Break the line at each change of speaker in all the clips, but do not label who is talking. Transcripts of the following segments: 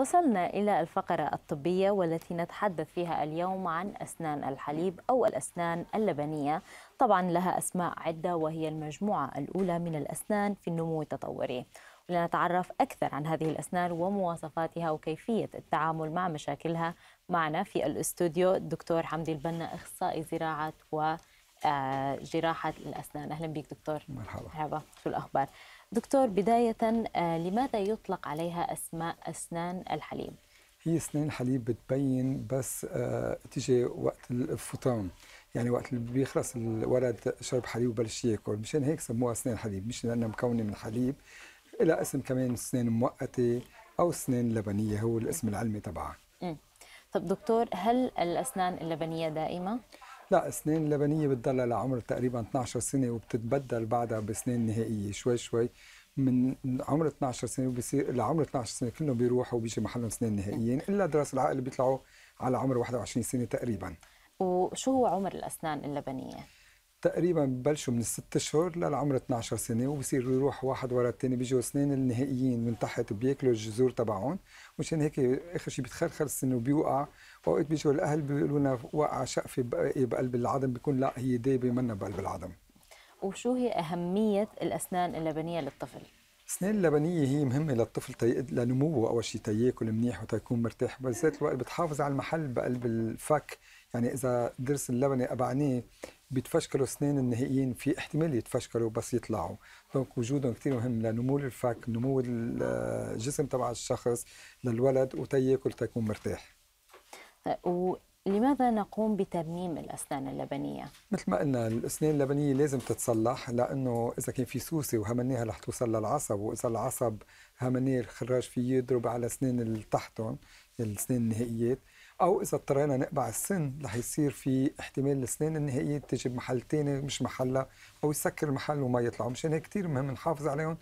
وصلنا إلى الفقرة الطبية والتي نتحدث فيها اليوم عن أسنان الحليب أو الأسنان اللبنية طبعا لها أسماء عدة وهي المجموعة الأولى من الأسنان في النمو التطوري لنتعرف أكثر عن هذه الأسنان ومواصفاتها وكيفية التعامل مع مشاكلها معنا في الاستوديو الدكتور حمدي البنا أخصائي زراعة و آه، جراحة الأسنان أهلا بك دكتور مرحبا مرحبا شو الأخبار دكتور بداية آه، لماذا يطلق عليها أسماء أسنان الحليب؟
هي أسنان الحليب بتبين بس آه، تيجي وقت الفطام يعني وقت اللي بيخلص الولد شرب حليب وبلش ياكل مشان هيك سموها أسنان حليب مش لأنها مكونة من حليب إلى اسم كمان أسنان مؤقتة أو أسنان لبنية هو الاسم العلمي تبعها
طب دكتور هل الأسنان اللبنية دائمة؟
لا اسنان لبنيه بتضلها لعمر تقريبا 12 سنه وبتتبدل بعدها باسنان نهائيه شوي شوي من عمر 12 سنه وبصير لعمر 12 سنه كلهم بيروحوا وبيجي محلهم اسنان نهائيين الا دراس العقل بيطلعوا على عمر 21 سنه تقريبا
وشو هو عمر الاسنان اللبنيه؟
تقريبا ببلشوا من الست اشهر للعمر 12 سنه وبصيروا يروح واحد ورا الثاني بيجوا سنين النهائيين من تحت بياكلوا الجذور تبعهم مشان هيك اخر شيء بتخرخر السن وبيوقع واوقات بيجوا الاهل بيقولوا لنا وقع شقفه بقلب العظم بيكون لا هي دايبه منا بقلب العظم
وشو هي اهميه الاسنان اللبنيه للطفل؟
السنان اللبنية هي مهمة للطفل تي... لنموه أول شيء تياكل منيح وتكون مرتاح بذات الوقت بتحافظ على المحل بقلب الفك يعني إذا ضرس اللبنة قبعناه بيتفشكلوا سنان النهائيين في احتمال يتفشكلوا بس يطلعوا دونك وجودهم كثير مهم لنمو الفك نمو الجسم تبع الشخص للولد وتياكل تكون مرتاح
لماذا نقوم بترميم الأسنان اللبنية؟
مثل ما قلنا الأسنان اللبنية لازم تتصلح لأنه إذا كان في سوسة وهمناها رح توصل للعصب وإذا العصب همنيه الخراج فيه يضرب على أسنان اللي تحتهم الأسنان النهائيات أو إذا اضطرينا نقبع السن رح يصير في احتمال الأسنان النهائية تجي بمحل ثاني مش محلها أو يسكر المحل وما يطلعوا مشان هيك كثير مهم نحافظ عليهم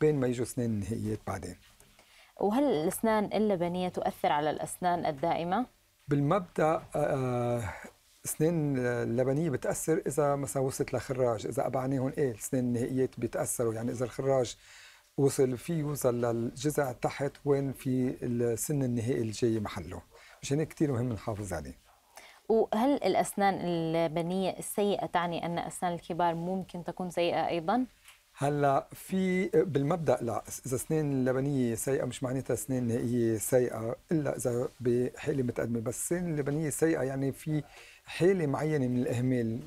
بين ما يجوا أسنان النهائيات بعدين
وهل الأسنان اللبنية تؤثر على الأسنان الدائمة؟
بالمبدا اسنان آه، آه، اللبنيه بتاثر اذا مثلا وصلت لخراج اذا قبعناهم ايه الاسنان النهائيات بيتاثروا يعني اذا الخراج وصل في يوصل للجذع تحت وين في السن النهائي الجاي محله مشان هيك كثير مهم نحافظ عليه
وهل الاسنان اللبنيه السيئه تعني ان اسنان الكبار ممكن تكون سيئه ايضا
هلا في بالمبدا لا اذا اسنان اللبنيه سيئه مش معناتها اسنان هي سيئه الا اذا بحاله متقدمه بس اسنان اللبنيه سيئه يعني في حاله معينه من الاهمال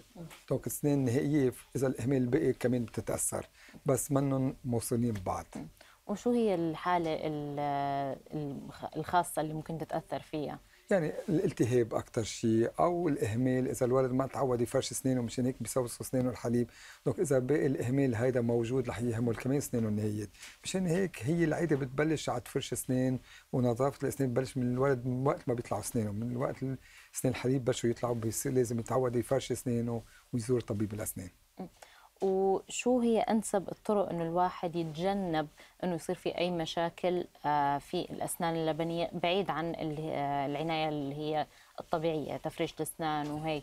توك اسنان نهائيه اذا الاهمال بقي كمان بتتاثر بس منهم موصولين ببعض
وشو هي الحاله الخاصه اللي ممكن تتاثر فيها؟
يعني الالتهاب اكثر شيء او الاهمال اذا الولد ما تعود يفرش اسنانه مشان هيك بيسوسوا اسنانه الحليب دونك اذا باقي الاهمال هيدا موجود رح يهمل كمان اسنانه النهايه مشان هيك هي العاده بتبلش على فرش اسنان ونظافه الاسنان بتبلش من الولد من وقت ما بيطلعوا اسنانه من وقت اسنان الحليب بلشوا يطلعوا لازم يتعود يفرش اسنانه ويزور طبيب الاسنان وشو
هي أنسب الطرق أنه الواحد يتجنب أنه يصير في أي مشاكل آه، في الأسنان اللبنية بعيد عن آه، العناية اللي هي الطبيعية تفريش الأسنان وهي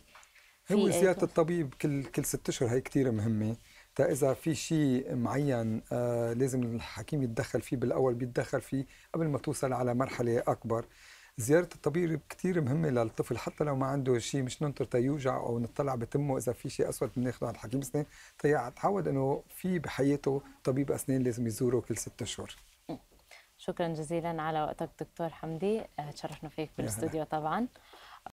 هو زيارة الطبيب كل كل ست أشهر هي كثير مهمة تا إذا في شيء معين آه، لازم الحكيم يتدخل فيه بالأول بيتدخل فيه قبل ما توصل على مرحلة أكبر زيارة الطبيب كتير مهمة للطفل حتى لو ما عنده شيء مش ننطر تيوجع أو نطلع بتمه إذا في شيء أسود بناخده عند حكيم أسنان تعود إنه في بحياته طبيب أسنان لازم يزوره كل ستة أشهر
شكرا جزيلا على وقتك دكتور حمدي آه، تشرفنا فيك بالاستوديو طبعا